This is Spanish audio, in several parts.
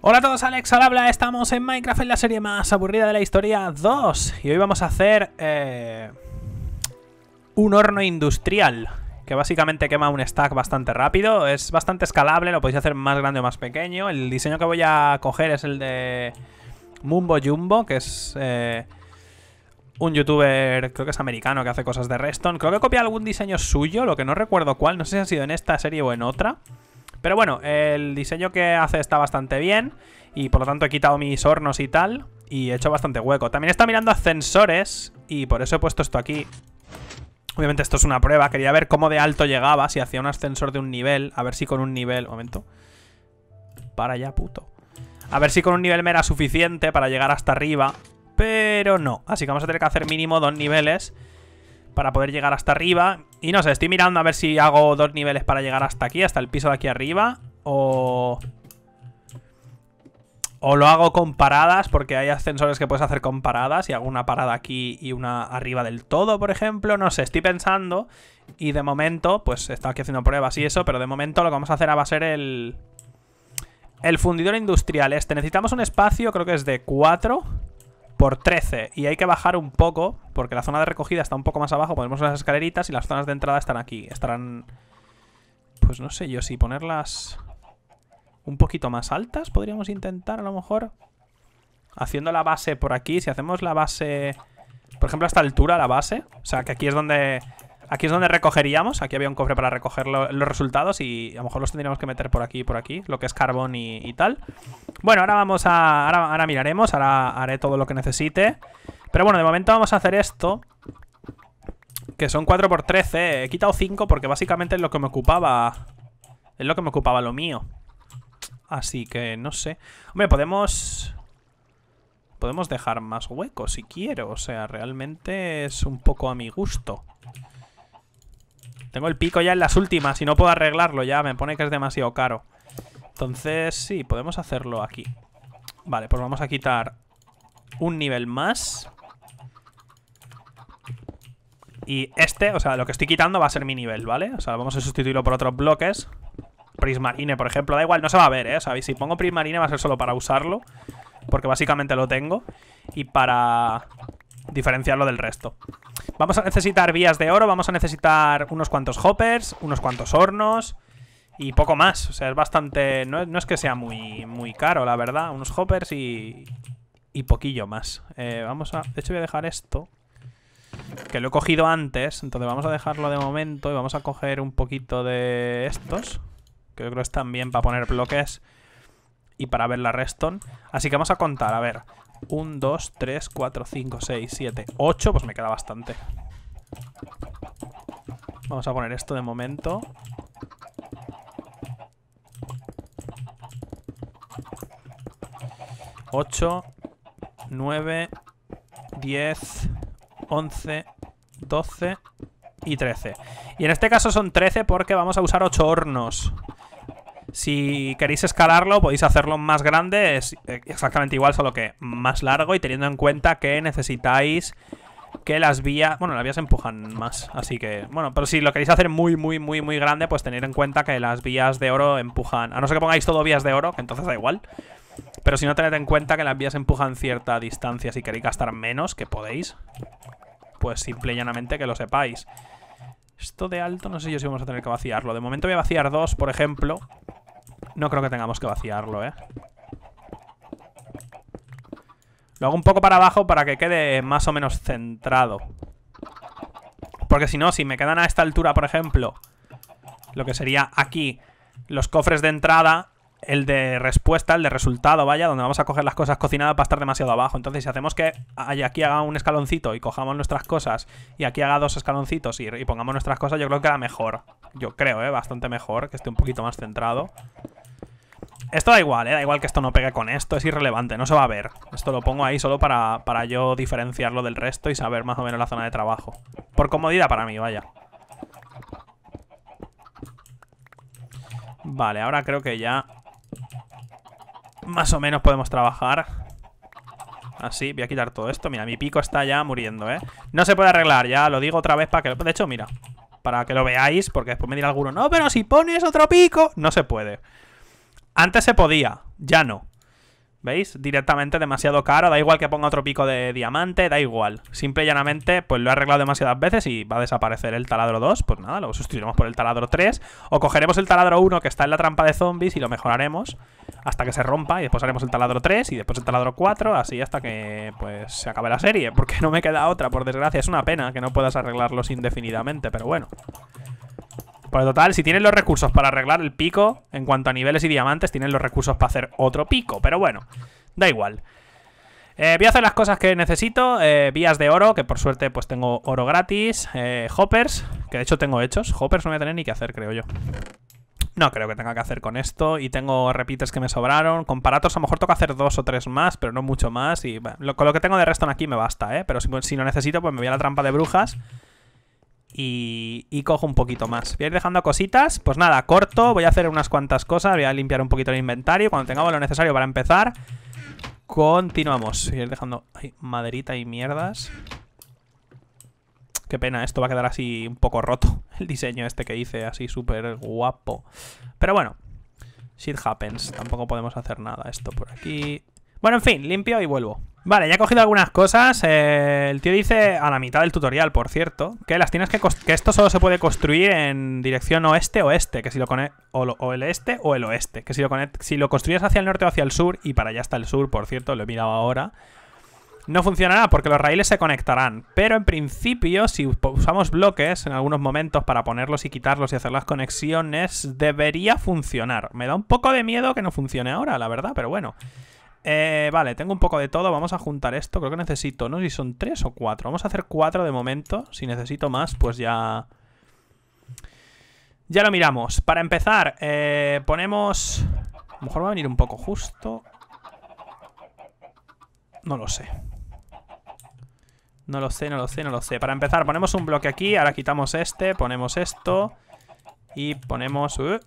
Hola a todos, Alex al habla, estamos en Minecraft en la serie más aburrida de la historia 2 y hoy vamos a hacer eh, un horno industrial que básicamente quema un stack bastante rápido, es bastante escalable, lo podéis hacer más grande o más pequeño, el diseño que voy a coger es el de Mumbo Jumbo, que es eh, un youtuber, creo que es americano, que hace cosas de redstone creo que copia algún diseño suyo, lo que no recuerdo cuál, no sé si ha sido en esta serie o en otra... Pero bueno, el diseño que hace está bastante bien y por lo tanto he quitado mis hornos y tal y he hecho bastante hueco. También está mirando ascensores y por eso he puesto esto aquí. Obviamente esto es una prueba, quería ver cómo de alto llegaba, si hacía un ascensor de un nivel, a ver si con un nivel... momento. Para allá, puto. A ver si con un nivel me era suficiente para llegar hasta arriba, pero no. Así que vamos a tener que hacer mínimo dos niveles para poder llegar hasta arriba. Y no sé, estoy mirando a ver si hago dos niveles para llegar hasta aquí, hasta el piso de aquí arriba. O... O lo hago con paradas, porque hay ascensores que puedes hacer con paradas. Y hago una parada aquí y una arriba del todo, por ejemplo. No sé, estoy pensando. Y de momento, pues estado aquí haciendo pruebas y eso. Pero de momento lo que vamos a hacer va a ser el... El fundidor industrial este. Necesitamos un espacio, creo que es de 4 por 13 y hay que bajar un poco porque la zona de recogida está un poco más abajo, ponemos las escaleritas y las zonas de entrada están aquí, estarán pues no sé yo si ponerlas un poquito más altas podríamos intentar a lo mejor haciendo la base por aquí, si hacemos la base por ejemplo a esta altura la base, o sea que aquí es donde Aquí es donde recogeríamos. Aquí había un cofre para recoger los resultados y a lo mejor los tendríamos que meter por aquí y por aquí, lo que es carbón y, tal. Bueno, ahora vamos a... Ahora, miraremos, ahora haré todo lo que necesite. Pero bueno, de momento vamos a hacer esto, que son 4x13. He quitado 5 porque básicamente es lo que me ocupaba... Es lo que me ocupaba lo mío. Así que no sé. Hombre, podemos... Podemos dejar más huecos si quiero. O sea, realmente es un poco a mi gusto. Tengo el pico ya en las últimas y no puedo arreglarlo ya. Me pone que es demasiado caro. Entonces, sí, podemos hacerlo aquí. Vale, pues vamos a quitar un nivel más. Y este, o sea, lo que estoy quitando va a ser mi nivel, ¿vale? O sea, vamos a sustituirlo por otros bloques. Prismarine, por ejemplo, da igual, no se va a ver, ¿eh? O si pongo Prismarine va a ser solo para usarlo. Porque básicamente lo tengo. Y para diferenciarlo del resto. Vamos a necesitar vías de oro, vamos a necesitar unos cuantos hoppers, unos cuantos hornos y poco más. O sea, es bastante... No, es que sea muy, muy caro, la verdad. Unos hoppers y, y poquillo más. Eh, vamos a... De hecho voy a dejar esto. Que lo he cogido antes, entonces vamos a dejarlo de momento y vamos a coger un poquito de estos. Que yo creo que están bien para poner bloques y para ver la redstone. Así que vamos a contar, a ver. 1, 2, 3, 4, 5, 6, 7, 8. Pues me queda bastante. Vamos a poner esto de momento. 8, 9, 10, 11, 12 y 13. Y en este caso son 13 porque vamos a usar 8 hornos. Si queréis escalarlo, podéis hacerlo más grande, es exactamente igual, solo que más largo y teniendo en cuenta que necesitáis que las vías... Bueno, las vías empujan más, así que... Bueno, pero si lo queréis hacer muy, muy, muy, muy grande, pues tener en cuenta que las vías de oro empujan... A no ser que pongáis todo vías de oro, que entonces da igual. Pero si no, tened en cuenta que las vías empujan cierta distancia. Si queréis gastar menos, que podéis, pues simple y llanamente que lo sepáis. Esto de alto no sé yo si vamos a tener que vaciarlo. De momento voy a vaciar dos, por ejemplo. No creo que tengamos que vaciarlo, ¿eh? Lo hago un poco para abajo para que quede más o menos centrado. Porque si no, si me quedan a esta altura, por ejemplo, lo que sería aquí, los cofres de entrada, el de respuesta, el de resultado, vaya, donde vamos a coger las cosas cocinadas para estar demasiado abajo. Entonces, si hacemos que aquí haga un escaloncito y cojamos nuestras cosas, y aquí haga dos escaloncitos y, pongamos nuestras cosas, yo creo que era mejor. Yo creo, ¿eh? Bastante mejor, que esté un poquito más centrado. Esto da igual, ¿eh? da igual que esto no pegue con esto, es irrelevante, no se va a ver. Esto lo pongo ahí solo para, para yo diferenciarlo del resto y saber más o menos la zona de trabajo. Por comodidad para mí, vaya. Vale, ahora creo que ya más o menos podemos trabajar. Así, voy a quitar todo esto. Mira, mi pico está ya muriendo, ¿eh? No se puede arreglar, ya lo digo otra vez para que... De hecho, mira, para que lo veáis, porque después me dirá alguno, no, pero si pones otro pico, no se puede. Antes se podía, ya no. ¿Veis? Directamente demasiado caro, da igual que ponga otro pico de diamante, da igual. Simple y llanamente, pues lo he arreglado demasiadas veces y va a desaparecer el taladro 2, pues nada, lo sustituiremos por el taladro 3. O cogeremos el taladro 1 que está en la trampa de zombies y lo mejoraremos hasta que se rompa y después haremos el taladro 3 y después el taladro 4, así hasta que pues se acabe la serie. Porque no me queda otra, por desgracia, es una pena que no puedas arreglarlos indefinidamente, pero bueno. Por total, si tienen los recursos para arreglar el pico, en cuanto a niveles y diamantes, tienen los recursos para hacer otro pico. Pero bueno, da igual. Eh, voy a hacer las cosas que necesito. Eh, vías de oro, que por suerte pues tengo oro gratis. Eh, hoppers, que de hecho tengo hechos. Hoppers no voy a tener ni que hacer, creo yo. No creo que tenga que hacer con esto. Y tengo repeaters que me sobraron. Comparatos a lo mejor toca hacer dos o tres más, pero no mucho más. Y con lo que tengo de Reston aquí me basta, ¿eh? Pero si, si no necesito, pues me voy a la trampa de brujas y, cojo un poquito más. Voy a ir dejando cositas. Pues nada, corto. Voy a hacer unas cuantas cosas. Voy a limpiar un poquito el inventario. Cuando tengamos lo necesario para empezar. Continuamos. Voy a ir dejando maderita y mierdas. Qué pena, esto va a quedar así un poco roto. El diseño este que hice, así súper guapo. Pero bueno, shit happens. Tampoco podemos hacer nada. Esto por aquí, bueno, en fin, limpio y vuelvo. Vale, ya he cogido algunas cosas. Eh, el tío dice, a la mitad del tutorial, por cierto, que las tienes que... Que esto solo se puede construir en dirección oeste-oeste, que si lo o, o, el este o el oeste. Que si lo, si lo construyes hacia el norte o hacia el sur, y para allá está el sur, por cierto, lo he mirado ahora, no funcionará porque los raíles se conectarán. Pero en principio, si usamos bloques en algunos momentos para ponerlos y quitarlos y hacer las conexiones, debería funcionar. Me da un poco de miedo que no funcione ahora, la verdad, pero bueno... Eh, vale, tengo un poco de todo. Vamos a juntar esto. Creo que necesito, no sé si son tres o cuatro. Vamos a hacer cuatro de momento. Si necesito más, pues ya... Ya lo miramos. Para empezar, eh, ponemos... A lo mejor va a venir un poco justo. No lo sé. No lo sé, no lo sé, no lo sé. Para empezar, ponemos un bloque aquí. Ahora quitamos este, ponemos esto. Y ponemos... Uh,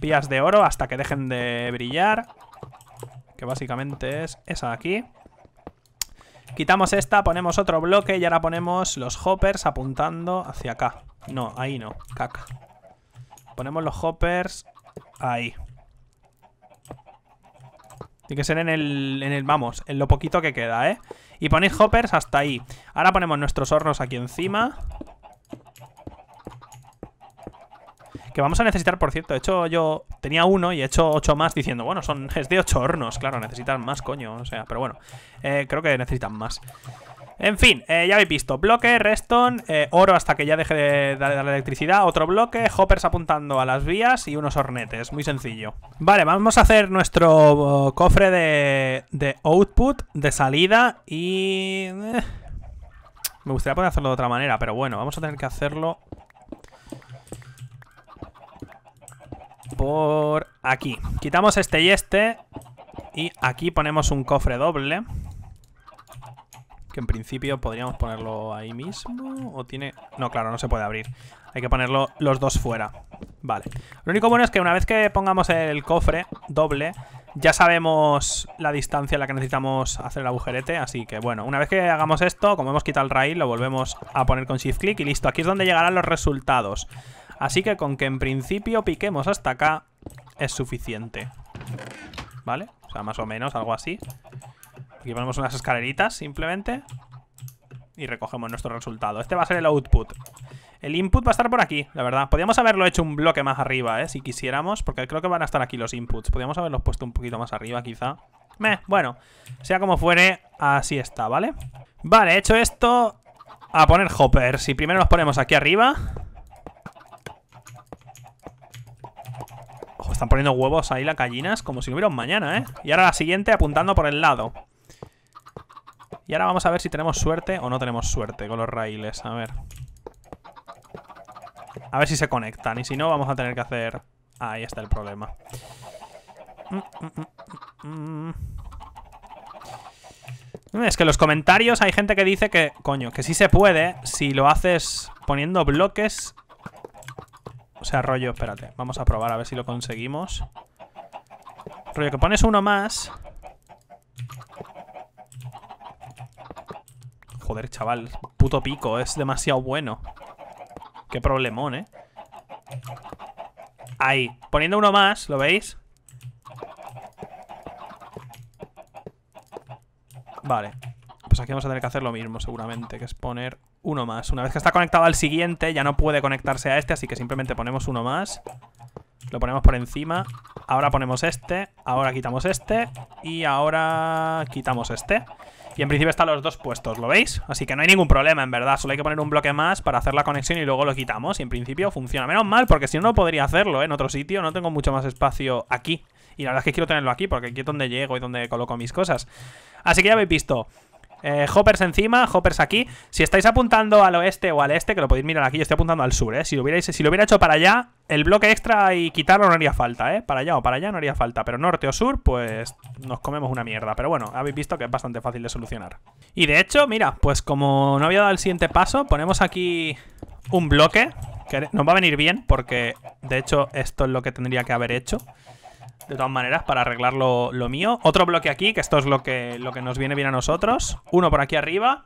vías de oro hasta que dejen de brillar que básicamente es esa de aquí. Quitamos esta, ponemos otro bloque y ahora ponemos los hoppers apuntando hacia acá. No, ahí no, caca. Ponemos los hoppers ahí. Tiene que ser en el, en el, vamos, en lo poquito que queda, ¿eh? Y ponéis hoppers hasta ahí. Ahora ponemos nuestros hornos aquí encima. Que vamos a necesitar, por cierto. De hecho, yo tenía uno y he hecho ocho más diciendo, bueno, son es de ocho hornos. Claro, necesitan más, coño. O sea, pero bueno, eh, creo que necesitan más. En fin, eh, ya habéis visto, bloque, reston, eh, oro hasta que ya deje de darle electricidad, otro bloque, hoppers apuntando a las vías y unos hornetes, muy sencillo. Vale, vamos a hacer nuestro oh, cofre de, de output, de salida y... me gustaría poder hacerlo de otra manera, pero bueno, vamos a tener que hacerlo por aquí. Quitamos este y este. Y aquí ponemos un cofre doble. Que en principio podríamos ponerlo ahí mismo. O tiene... No, claro, no se puede abrir. Hay que ponerlo los dos fuera. Vale. Lo único bueno es que una vez que pongamos el cofre doble, ya sabemos la distancia a la que necesitamos hacer el agujerete. Así que bueno, una vez que hagamos esto, como hemos quitado el rail, lo volvemos a poner con shift click y listo. Aquí es donde llegarán los resultados. Así que con que en principio piquemos hasta acá es suficiente. ¿Vale? O sea, más o menos, algo así. Aquí ponemos unas escaleritas, simplemente. Y recogemos nuestro resultado. Este va a ser el output. El input va a estar por aquí, la verdad. Podríamos haberlo hecho un bloque más arriba, ¿eh? Si quisiéramos, porque creo que van a estar aquí los inputs. Podríamos haberlos puesto un poquito más arriba, quizá. Meh, bueno, sea como fuere, así está, ¿vale? Vale, hecho esto, a poner hoppers. Si primero los ponemos aquí arriba. Están poniendo huevos ahí las gallinas como si no hubiera un mañana, ¿eh? Y ahora la siguiente apuntando por el lado. Y ahora vamos a ver si tenemos suerte o no tenemos suerte con los raíles. A ver. A ver si se conectan. Y si no, vamos a tener que hacer... ahí está el problema. Mm, mm, mm, es que en los comentarios hay gente que dice que, coño, que sí se puede si lo haces poniendo bloques o sea, rollo, espérate. Vamos a probar a ver si lo conseguimos. Rollo, que pones uno más. Joder, chaval. Puto pico, es demasiado bueno. Qué problemón, ¿eh? Ahí. Poniendo uno más, ¿lo veis? Vale. Pues aquí vamos a tener que hacer lo mismo, seguramente, que es poner uno más. Una vez que está conectado al siguiente, ya no puede conectarse a este, así que simplemente ponemos uno más. Lo ponemos por encima. Ahora ponemos este, ahora quitamos este y ahora quitamos este. Y en principio están los dos puestos, ¿lo veis? Así que no hay ningún problema, en verdad. Solo hay que poner un bloque más para hacer la conexión y luego lo quitamos. Y en principio funciona. Menos mal, porque si no, no podría hacerlo ¿eh? en otro sitio. No tengo mucho más espacio aquí. Y la verdad es que quiero tenerlo aquí, porque aquí es donde llego y donde coloco mis cosas. Así que ya habéis visto. Eh, hoppers encima, hoppers aquí. Si estáis apuntando al oeste o al este, que lo podéis mirar aquí, yo estoy apuntando al sur, ¿eh? Si lo, si lo hubiera hecho para allá, el bloque extra y quitarlo no haría falta, ¿eh? Para allá o para allá no haría falta. Pero norte o sur, pues nos comemos una mierda. Pero bueno, habéis visto que es bastante fácil de solucionar. Y de hecho, mira, pues como no había dado el siguiente paso, ponemos aquí un bloque. Que nos va a venir bien, porque de hecho esto es lo que tendría que haber hecho de todas maneras, para arreglar lo, mío. Otro bloque aquí, que esto es lo que, lo que nos viene bien a nosotros. Uno por aquí arriba.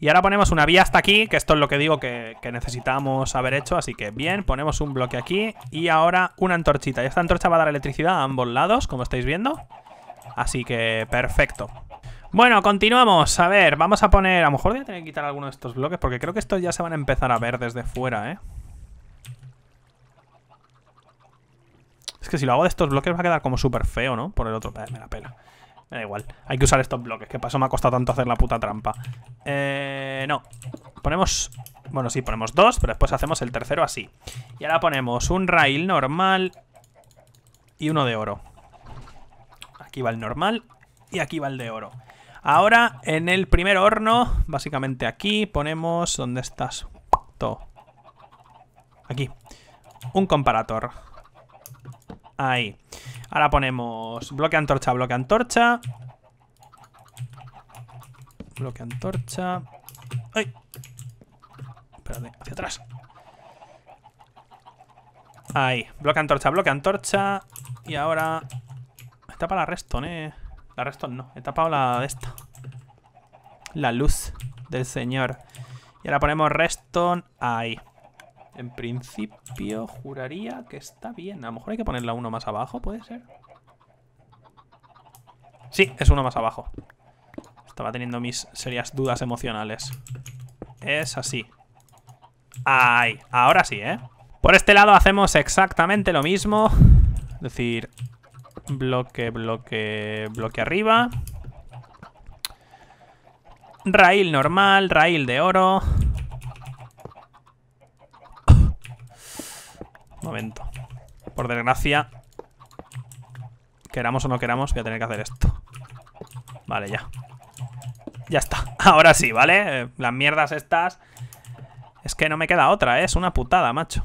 Y ahora ponemos una vía hasta aquí, que esto es lo que digo que, que, necesitamos haber hecho. Así que bien, ponemos un bloque aquí. Y ahora una antorchita. Y esta antorcha va a dar electricidad a ambos lados, como estáis viendo. Así que perfecto. Bueno, continuamos. A ver, vamos a poner... A lo mejor voy a tener que quitar algunos de estos bloques, porque creo que estos ya se van a empezar a ver desde fuera, ¿eh? Es que si lo hago de estos bloques va a quedar como súper feo, ¿no? Por el otro, eh, me la pena. Me da igual. Hay que usar estos bloques, que paso me ha costado tanto hacer la puta trampa. Eh, no. Ponemos... Bueno, sí, ponemos dos, pero después hacemos el tercero así. Y ahora ponemos un rail normal y uno de oro. Aquí va el normal y aquí va el de oro. Ahora, en el primer horno, básicamente aquí, ponemos... ¿Dónde estás? Aquí. Un comparator. Ahí. Ahora ponemos bloque antorcha, bloque antorcha. Bloque antorcha. ¡Ay! Espérate, hacia atrás. Ahí. Bloque antorcha, bloque antorcha. Y ahora... Está para la Reston, eh. La Reston no. He tapado la de esta. La luz del señor. Y ahora ponemos Reston ahí. En principio juraría que está bien. A lo mejor hay que ponerla uno más abajo, ¿puede ser? Sí, es uno más abajo. Estaba teniendo mis serias dudas emocionales. Es así. ¡Ay! ahora sí, ¿eh? Por este lado hacemos exactamente lo mismo. Es decir, bloque, bloque, bloque arriba. Rail normal, rail de oro. momento. Por desgracia, queramos o no queramos, voy a tener que hacer esto. Vale, ya. Ya está. Ahora sí, ¿vale? Eh, las mierdas estas... Es que no me queda otra, ¿eh? es una putada, macho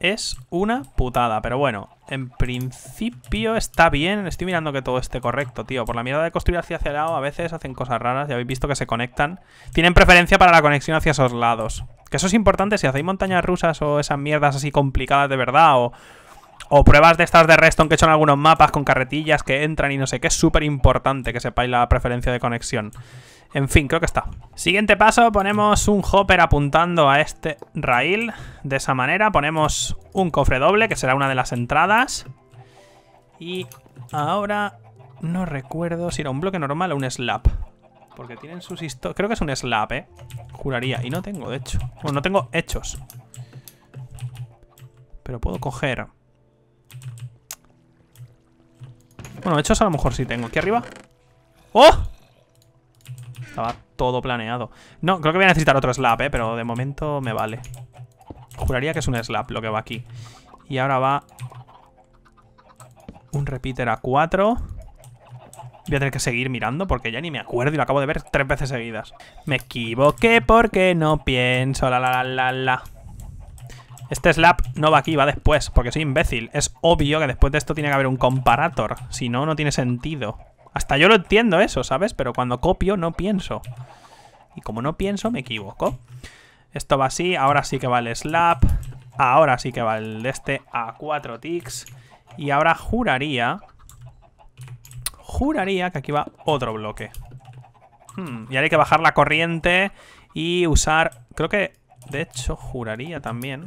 es una putada. Pero bueno, en principio está bien. Estoy mirando que todo esté correcto, tío. Por la mierda de construir hacia el lado, a veces hacen cosas raras. Ya habéis visto que se conectan. Tienen preferencia para la conexión hacia esos lados. Que eso es importante si hacéis montañas rusas o esas mierdas así complicadas de verdad. O, o pruebas de estas de Reston que he hecho en algunos mapas con carretillas que entran y no sé qué. Es súper importante que sepáis la preferencia de conexión. En fin, creo que está. Siguiente paso, ponemos un hopper apuntando a este rail. De esa manera ponemos un cofre doble, que será una de las entradas. Y ahora no recuerdo si era un bloque normal o un slap, Porque tienen sus historias... Creo que es un slap, ¿eh? Juraría. Y no tengo, de hecho. Bueno, no tengo hechos. Pero puedo coger... Bueno, hechos a lo mejor sí tengo. ¿Aquí arriba? ¡Oh! Estaba todo planeado. No, creo que voy a necesitar otro slap, ¿eh? Pero de momento me vale. Juraría que es un slap lo que va aquí. Y ahora va... Un repeater a 4. Voy a tener que seguir mirando porque ya ni me acuerdo y lo acabo de ver tres veces seguidas. Me equivoqué porque no pienso. La, la, la, la, Este slap no va aquí, va después, porque soy imbécil. Es obvio que después de esto tiene que haber un comparator. Si no, no tiene sentido. Hasta yo lo entiendo eso, ¿sabes? Pero cuando copio no pienso. Y como no pienso, me equivoco. Esto va así, ahora sí que va el slap. Ahora sí que va el este a 4 ticks. Y ahora juraría... Juraría que aquí va otro bloque. Hmm, y ahora hay que bajar la corriente y usar... Creo que, de hecho, juraría también.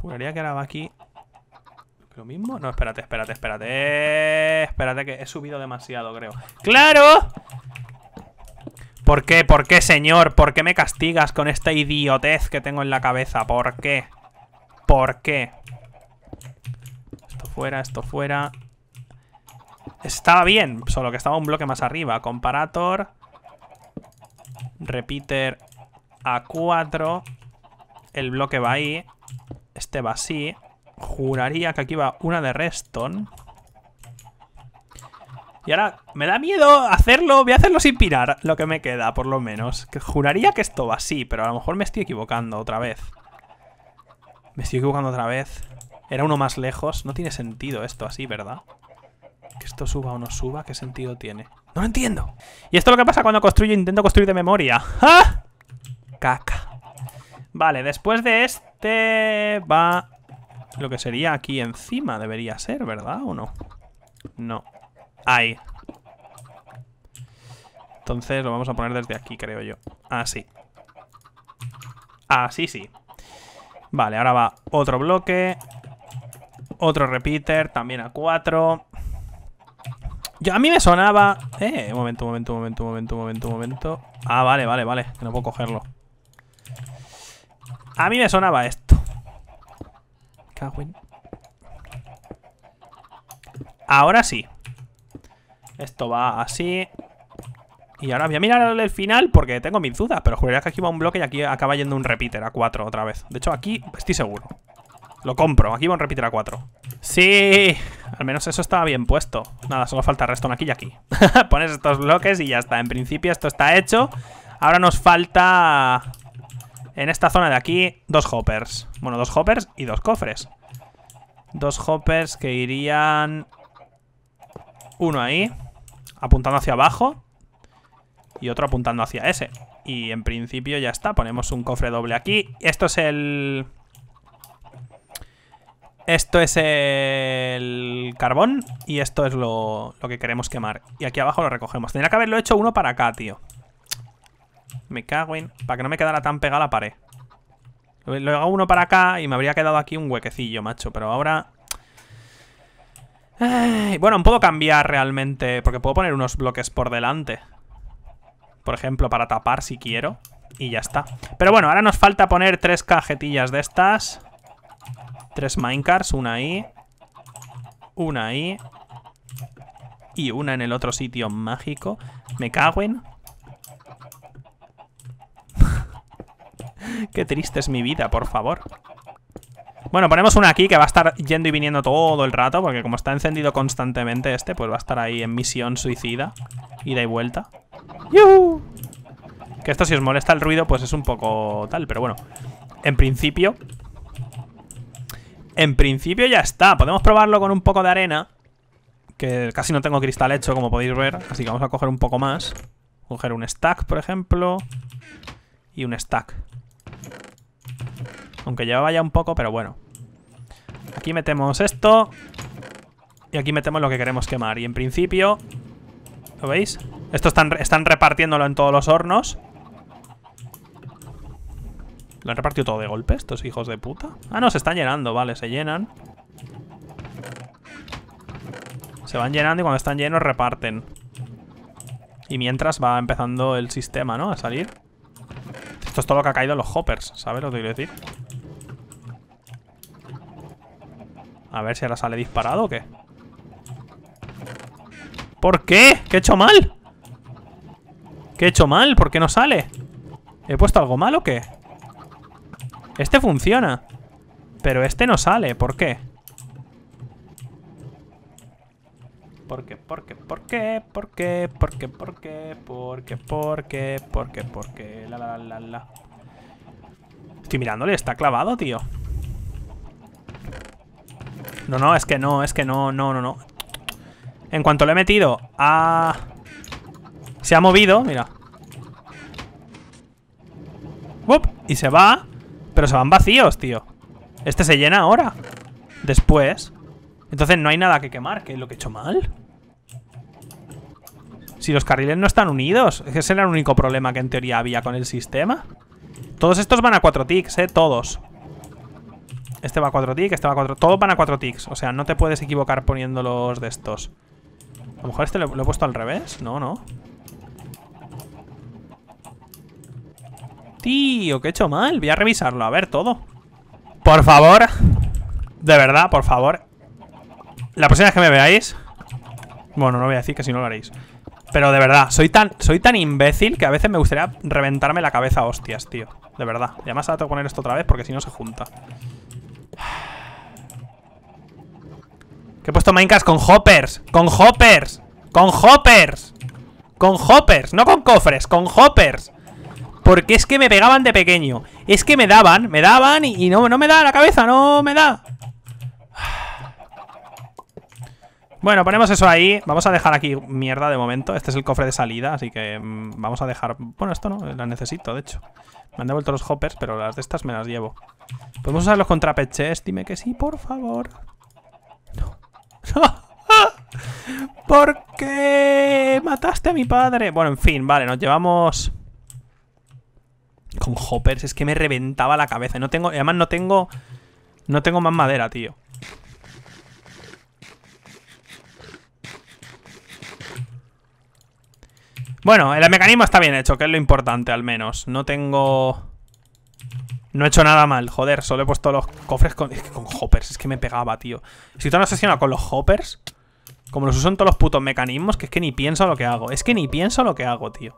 Juraría que ahora va aquí ¿Lo mismo? No, espérate, espérate, espérate. Espérate que he subido demasiado, creo. ¡Claro! ¿Por qué? ¿Por qué, señor? ¿Por qué me castigas con esta idiotez que tengo en la cabeza? ¿Por qué? ¿Por qué? Esto fuera, esto fuera. Estaba bien, solo que estaba un bloque más arriba. Comparator. Repeater a 4. El bloque va ahí. Este va así. Juraría que aquí va una de redstone Y ahora me da miedo hacerlo, voy a hacerlo sin pirar lo que me queda, por lo menos. Que juraría que esto va así, pero a lo mejor me estoy equivocando otra vez. Me estoy equivocando otra vez. Era uno más lejos. No tiene sentido esto así, ¿verdad? Que esto suba o no suba, ¿qué sentido tiene? ¡No lo entiendo! Y esto es lo que pasa cuando construyo, intento construir de memoria. ¡Ah! Caca. Vale, después de este va lo que sería aquí encima debería ser, ¿verdad? ¿O no? No. Ahí. Entonces lo vamos a poner desde aquí, creo yo. Así. Así sí. Vale, ahora va otro bloque. Otro repeater, también a cuatro. Yo, a mí me sonaba... Eh, momento, un momento, un momento, un momento, un momento, un momento. Ah, vale, vale, vale. Que no puedo cogerlo. A mí me sonaba esto. Ahora sí. Esto va así. Y ahora voy a mirar el final porque tengo mis dudas, pero juraría que aquí va un bloque y aquí acaba yendo un repeater a 4 otra vez. De hecho, aquí estoy seguro. Lo compro. Aquí va un repeater a 4. ¡Sí! Al menos eso estaba bien puesto. Nada, solo falta restón aquí y aquí. Pones estos bloques y ya está. En principio esto está hecho. Ahora nos falta en esta zona de aquí, dos hoppers. Bueno, dos hoppers y dos cofres. Dos hoppers que irían... Uno ahí, apuntando hacia abajo. Y otro apuntando hacia ese. Y en principio ya está. Ponemos un cofre doble aquí. Esto es el... Esto es el carbón y esto es lo, lo, que queremos quemar. Y aquí abajo lo recogemos. Tendría que haberlo hecho uno para acá, tío. Me cago en... Para que no me quedara tan pegada la pared. Lo hago uno para acá y me habría quedado aquí un huequecillo, macho. Pero ahora... Ay, bueno, puedo cambiar realmente... Porque puedo poner unos bloques por delante. Por ejemplo, para tapar si quiero. Y ya está. Pero bueno, ahora nos falta poner tres cajetillas de estas. Tres minecarts, una ahí. Una ahí. Y una en el otro sitio mágico. Me cago en... Qué triste es mi vida, por favor. Bueno, ponemos una aquí que va a estar yendo y viniendo todo el rato, porque como está encendido constantemente este, pues va a estar ahí en misión suicida, ida y vuelta. Que esto si os molesta el ruido, pues es un poco tal, pero bueno. En principio... En principio ya está. Podemos probarlo con un poco de arena. Que casi no tengo cristal hecho, como podéis ver. Así que vamos a coger un poco más. Coger un stack, por ejemplo. Y un stack. Aunque llevaba ya un poco, pero bueno. Aquí metemos esto. Y aquí metemos lo que queremos quemar. Y en principio... ¿Lo veis? Esto están, están repartiéndolo en todos los hornos. ¿Lo han repartido todo de golpe estos hijos de puta? Ah, no, se están llenando. Vale, se llenan. Se van llenando y cuando están llenos reparten. Y mientras va empezando el sistema, ¿no? A salir. Esto es todo lo que ha caído en los hoppers, ¿sabes lo que quiero decir? A ver si ahora sale disparado o qué. ¿Por qué? ¿Qué he hecho mal? ¿Qué he hecho mal? ¿Por qué no sale? ¿He puesto algo mal o qué? Este funciona. Pero este no sale, ¿por qué? ¿Por qué? ¿Por qué? ¿Por qué? ¿Por qué? ¿Por qué? ¿Por qué? ¿Por qué? ¿Por qué? La, la, la, la. Estoy mirándole, está clavado, tío. No, no, es que no, es que no, no, no, no. En cuanto le he metido a... Se ha movido, mira. ¡Up! Y se va. Pero se van vacíos, tío. Este se llena ahora. Después. Entonces no hay nada que quemar, ¿Qué es lo que he hecho mal. Si los carriles no están unidos, ese era el único problema que en teoría había con el sistema. Todos estos van a 4 ticks, eh, todos. Este va a 4 ticks, este va a 4... Todos van a 4 ticks, o sea, no te puedes equivocar poniéndolos de estos. A lo mejor este lo, he puesto al revés, no, no. Tío, que he hecho mal, voy a revisarlo, a ver todo. Por favor, de verdad, por favor, la próxima vez que me veáis... Bueno, no voy a decir que si no lo haréis. Pero de verdad, soy tan, soy tan imbécil que a veces me gustaría reventarme la cabeza hostias, tío. De verdad. Y además ahora que poner esto otra vez porque si no se junta. Que he puesto Minecraft con hoppers. Con hoppers. Con hoppers. Con hoppers. No con cofres, con hoppers. Porque es que me pegaban de pequeño. Es que me daban, me daban y, y no, no me da la cabeza, no me da. Bueno, ponemos eso ahí. Vamos a dejar aquí mierda de momento. Este es el cofre de salida, así que mm, vamos a dejar... Bueno, esto no, la necesito, de hecho. Me han devuelto los hoppers, pero las de estas me las llevo. ¿Podemos usar los contrapeches? Dime que sí, por favor. No. ¿Por qué mataste a mi padre? Bueno, en fin, vale, nos llevamos... Con hoppers, es que me reventaba la cabeza. No tengo... Además no tengo... No tengo más madera, tío. Bueno, el mecanismo está bien hecho, que es lo importante al menos. No tengo... No he hecho nada mal, joder, solo he puesto los cofres con... Es con hoppers, es que me pegaba, tío. Si tú no asesinado con los hoppers, como los usan todos los putos mecanismos, que es que ni pienso lo que hago. Es que ni pienso lo que hago, tío.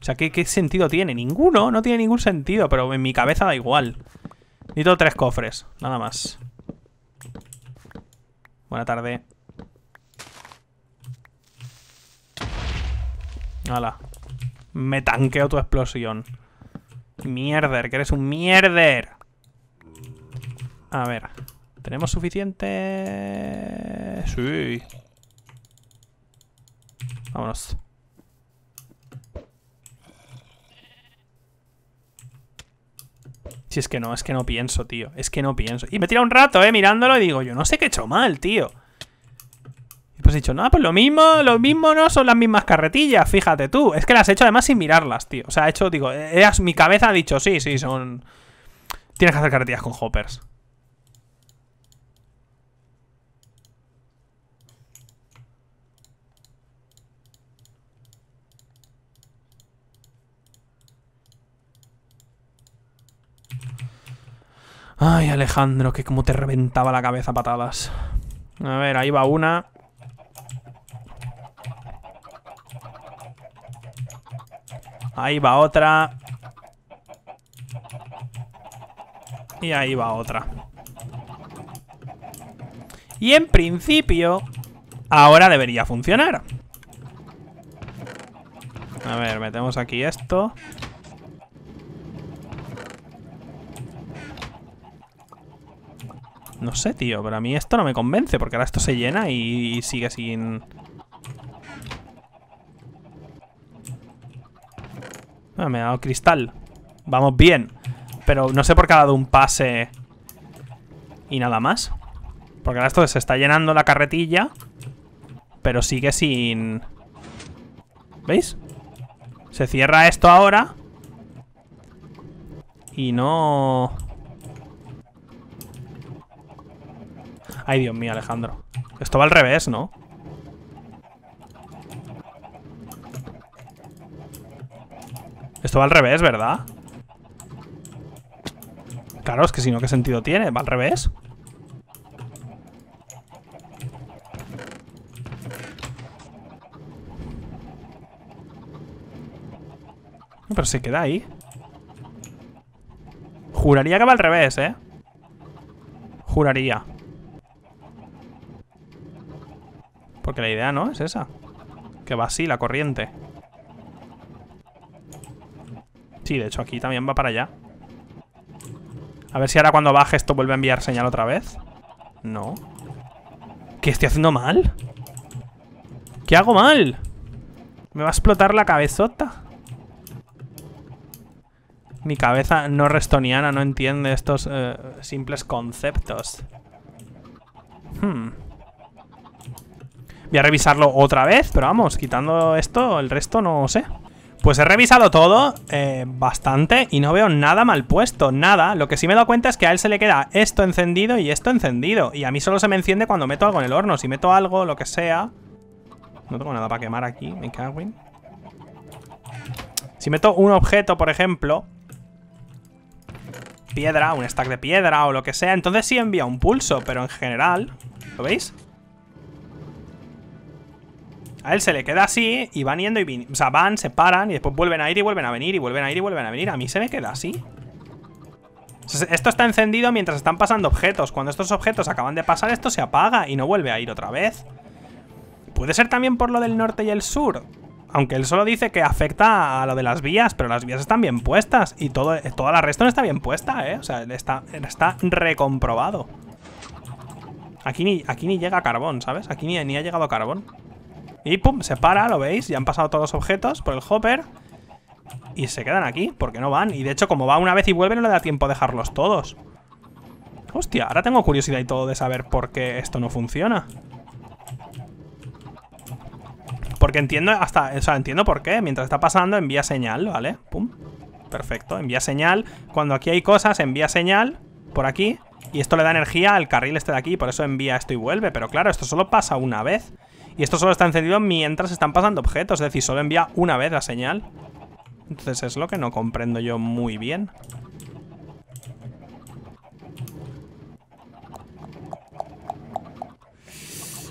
O sea, ¿qué, qué sentido tiene? Ninguno, no tiene ningún sentido, pero en mi cabeza da igual. Necesito tres cofres, nada más. Buena tarde. Hala. Me tanqueo tu explosión. Mierder, que eres un mierder. A ver. ¿Tenemos suficiente? Sí. Vámonos. Si es que no, es que no pienso, tío. Es que no pienso. Y me tira un rato, eh, mirándolo y digo, yo no sé qué he hecho mal, tío dicho, no, pues lo mismo, lo mismo no son las mismas carretillas, fíjate tú. Es que las he hecho además sin mirarlas, tío. O sea, he hecho, digo, mi cabeza ha dicho, sí, sí, son... Tienes que hacer carretillas con hoppers. Ay, Alejandro, que como te reventaba la cabeza patadas. A ver, ahí va una. Ahí va otra. Y ahí va otra. Y en principio, ahora debería funcionar. A ver, metemos aquí esto. No sé, tío, pero a mí esto no me convence, porque ahora esto se llena y sigue sin... Ah, me ha dado cristal. Vamos bien. Pero no sé por qué ha dado un pase y nada más. Porque ahora esto se está llenando la carretilla, pero sigue sin... ¿Veis? Se cierra esto ahora. Y no... Ay, Dios mío, Alejandro. Esto va al revés, ¿no? Esto va al revés, ¿verdad? Claro, es que si no, ¿qué sentido tiene? ¿Va al revés? Pero se queda ahí. Juraría que va al revés, ¿eh? Juraría. Porque la idea, ¿no? Es esa. Que va así la corriente. Sí, de hecho aquí también va para allá. A ver si ahora cuando baje esto vuelve a enviar señal otra vez. No. ¿Qué estoy haciendo mal? ¿Qué hago mal? Me va a explotar la cabezota. Mi cabeza no restoniana no entiende estos eh, simples conceptos. Hmm. Voy a revisarlo otra vez, pero vamos, quitando esto, el resto no sé. Pues he revisado todo, eh, bastante, y no veo nada mal puesto, nada. Lo que sí me he dado cuenta es que a él se le queda esto encendido y esto encendido. Y a mí solo se me enciende cuando meto algo en el horno. Si meto algo, lo que sea... No tengo nada para quemar aquí, me cago en... Si meto un objeto, por ejemplo... Piedra, un stack de piedra o lo que sea, entonces sí envía un pulso, pero en general... ¿Lo veis? A él se le queda así y van yendo y O sea, van, se paran y después vuelven a ir y vuelven a venir y vuelven a ir y vuelven a venir. A mí se me queda así. esto está encendido mientras están pasando objetos. Cuando estos objetos acaban de pasar, esto se apaga y no vuelve a ir otra vez. Puede ser también por lo del norte y el sur. Aunque él solo dice que afecta a lo de las vías, pero las vías están bien puestas. Y todo, toda la resta no está bien puesta, ¿eh? O sea, está, está recomprobado. Aquí ni, aquí ni llega carbón, ¿sabes? Aquí ni, ni ha llegado carbón. Y pum, se para, lo veis, ya han pasado todos los objetos por el hopper Y se quedan aquí, porque no van Y de hecho, como va una vez y vuelve, no le da tiempo a dejarlos todos Hostia, ahora tengo curiosidad y todo de saber por qué esto no funciona Porque entiendo hasta, o sea, entiendo por qué Mientras está pasando, envía señal, ¿vale? Pum, perfecto, envía señal Cuando aquí hay cosas, envía señal Por aquí, y esto le da energía al carril este de aquí, por eso envía esto y vuelve. Pero claro, esto solo pasa una vez. Y esto solo está encendido mientras están pasando objetos, es decir, solo envía una vez la señal. Entonces es lo que no comprendo yo muy bien.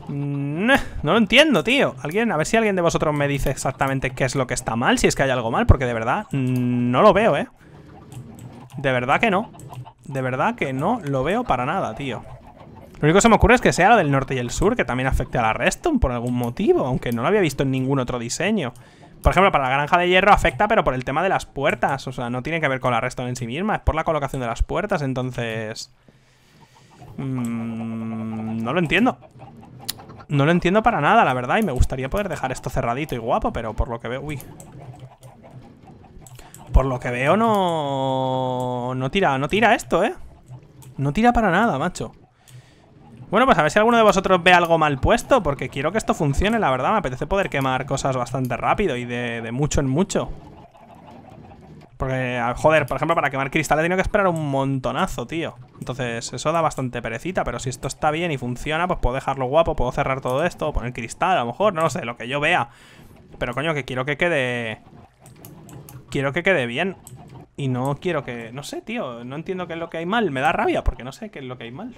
Mm, no lo entiendo, tío. Alguien, a ver si alguien de vosotros me dice exactamente qué es lo que está mal, si es que hay algo mal, porque de verdad no lo veo, ¿eh? De verdad que no. De verdad que no lo veo para nada, tío. Lo único que se me ocurre es que sea la del norte y el sur, que también afecte a la Reston por algún motivo, aunque no lo había visto en ningún otro diseño. Por ejemplo, para la granja de hierro afecta, pero por el tema de las puertas. O sea, no tiene que ver con la Reston en sí misma, es por la colocación de las puertas, entonces... Mmm, no lo entiendo. No lo entiendo para nada, la verdad, y me gustaría poder dejar esto cerradito y guapo, pero por lo que veo... Uy, por lo que veo no... No tira, no tira esto, ¿eh? No tira para nada, macho bueno, pues a ver si alguno de vosotros ve algo mal puesto, porque quiero que esto funcione, la verdad. Me apetece poder quemar cosas bastante rápido y de, mucho en mucho. Porque, joder, por ejemplo, para quemar cristal he tenido que esperar un montonazo, tío. Entonces, eso da bastante perecita, pero si esto está bien y funciona, pues puedo dejarlo guapo, puedo cerrar todo esto, poner cristal, a lo mejor, no lo sé, lo que yo vea. Pero, coño, que quiero que quede... Quiero que quede bien. Y no quiero que... No sé, tío, no entiendo qué es lo que hay mal. Me da rabia porque no sé qué es lo que hay mal.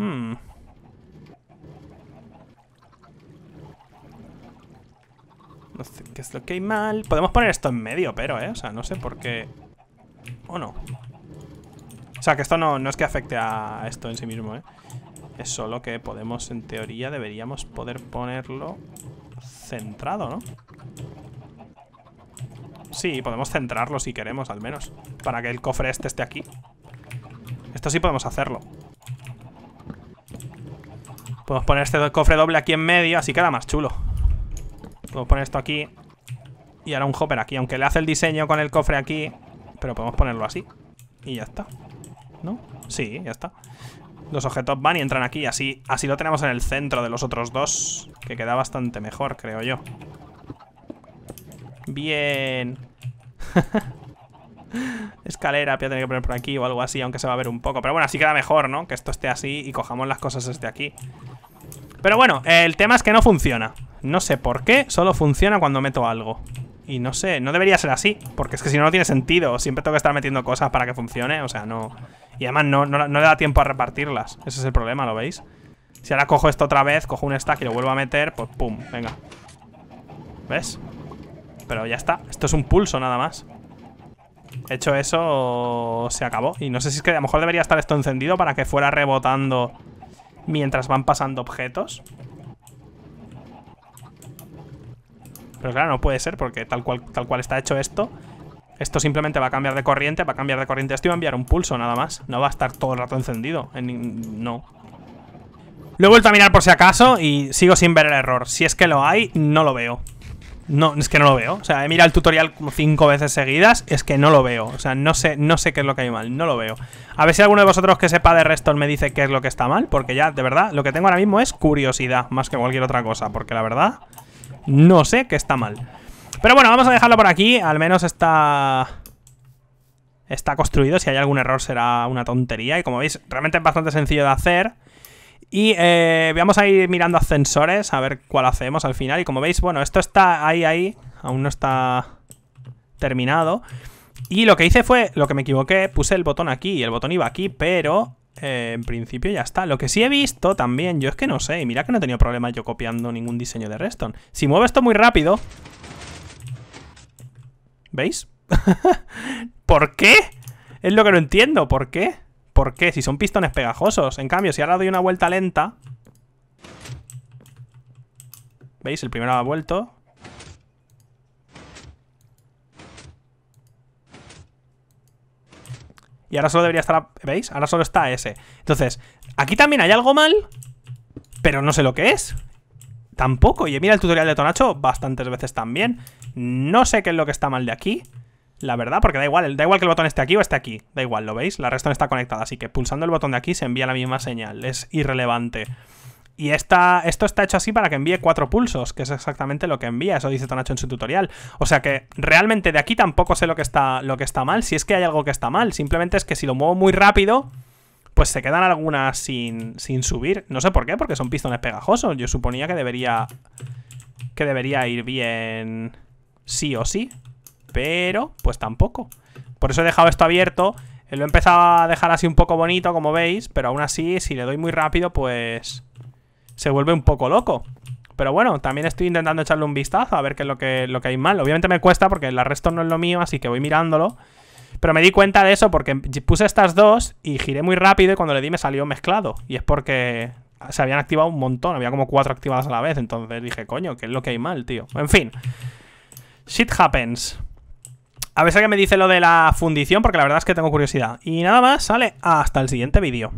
Hmm. No sé qué es lo que hay mal. Podemos poner esto en medio, pero, ¿eh? O sea, no sé por qué... ¿O no? O sea, que esto no, no es que afecte a esto en sí mismo, ¿eh? Es solo que podemos, en teoría, deberíamos poder ponerlo centrado, ¿no? Sí, podemos centrarlo si queremos, al menos. Para que el cofre este esté aquí. Esto sí podemos hacerlo. Podemos poner este cofre doble aquí en medio, así queda más chulo. Podemos poner esto aquí y ahora un hopper aquí. Aunque le hace el diseño con el cofre aquí, pero podemos ponerlo así. Y ya está. ¿No? Sí, ya está. Los objetos van y entran aquí. Así, así lo tenemos en el centro de los otros dos. Que queda bastante mejor, creo yo. Bien. Escalera, voy a tener que poner por aquí o algo así, aunque se va a ver un poco. Pero bueno, así queda mejor, ¿no? Que esto esté así y cojamos las cosas desde aquí. Pero bueno, el tema es que no funciona. No sé por qué, solo funciona cuando meto algo. Y no sé, no debería ser así, porque es que si no, no tiene sentido. Siempre tengo que estar metiendo cosas para que funcione, o sea, no... Y además no, no, le da tiempo a repartirlas. Ese es el problema, ¿lo veis? Si ahora cojo esto otra vez, cojo un stack y lo vuelvo a meter, pues pum, venga. ¿Ves? Pero ya está, esto es un pulso nada más. Hecho eso, se acabó. Y no sé si es que a lo mejor debería estar esto encendido para que fuera rebotando mientras van pasando objetos. Pero claro, no puede ser porque tal cual, tal cual está hecho esto, esto simplemente va a cambiar de corriente, va a cambiar de corriente esto y va a enviar un pulso nada más. No va a estar todo el rato encendido. no. Lo he vuelto a mirar por si acaso y sigo sin ver el error. Si es que lo hay, no lo veo. No, es que no lo veo. O sea, he mirado el tutorial cinco veces seguidas. Es que no lo veo. O sea, no sé, no sé qué es lo que hay mal. No lo veo. A ver si alguno de vosotros que sepa de Restore me dice qué es lo que está mal. Porque ya, de verdad, lo que tengo ahora mismo es curiosidad. Más que cualquier otra cosa. Porque la verdad, no sé qué está mal. Pero bueno, vamos a dejarlo por aquí. Al menos está... Está construido. Si hay algún error será una tontería. Y como veis, realmente es bastante sencillo de hacer. Y eh, vamos a ir mirando ascensores, a ver cuál hacemos al final. Y como veis, bueno, esto está ahí, ahí. Aún no está terminado. Y lo que hice fue, lo que me equivoqué, puse el botón aquí. y El botón iba aquí, pero eh, en principio ya está. Lo que sí he visto también, yo es que no sé. Y mira que no he tenido problemas yo copiando ningún diseño de Reston. Si muevo esto muy rápido... ¿Veis? ¿Por qué? Es lo que no entiendo, ¿por qué? ¿Por qué? Si son pistones pegajosos. En cambio, si ahora doy una vuelta lenta... ¿Veis? El primero ha vuelto. Y ahora solo debería estar... ¿Veis? Ahora solo está ese. Entonces, aquí también hay algo mal, pero no sé lo que es. Tampoco. Y mira el tutorial de Tonacho bastantes veces también. No sé qué es lo que está mal de aquí la verdad, porque da igual, da igual que el botón esté aquí o esté aquí, da igual, ¿lo veis? La no está conectada, así que pulsando el botón de aquí se envía la misma señal, es irrelevante. Y esto está hecho así para que envíe cuatro pulsos, que es exactamente lo que envía, eso dice Tonacho en su tutorial. O sea que realmente de aquí tampoco sé lo que está, lo que está mal, si es que hay algo que está mal, simplemente es que si lo muevo muy rápido, pues se quedan algunas sin, sin subir. No sé por qué, porque son pistones pegajosos, yo suponía que debería, que debería ir bien sí o sí. Pero, pues tampoco. Por eso he dejado esto abierto. Eh, lo he empezado a dejar así un poco bonito, como veis. Pero aún así, si le doy muy rápido, pues... Se vuelve un poco loco. Pero bueno, también estoy intentando echarle un vistazo a ver qué es lo que, lo que hay mal. Obviamente me cuesta porque el arresto no es lo mío, así que voy mirándolo. Pero me di cuenta de eso porque puse estas dos y giré muy rápido y cuando le di me salió mezclado. Y es porque se habían activado un montón, había como cuatro activadas a la vez. Entonces dije, coño, ¿qué es lo que hay mal, tío? En fin. Shit happens. A ver si alguien me dice lo de la fundición, porque la verdad es que tengo curiosidad. Y nada más, sale hasta el siguiente vídeo.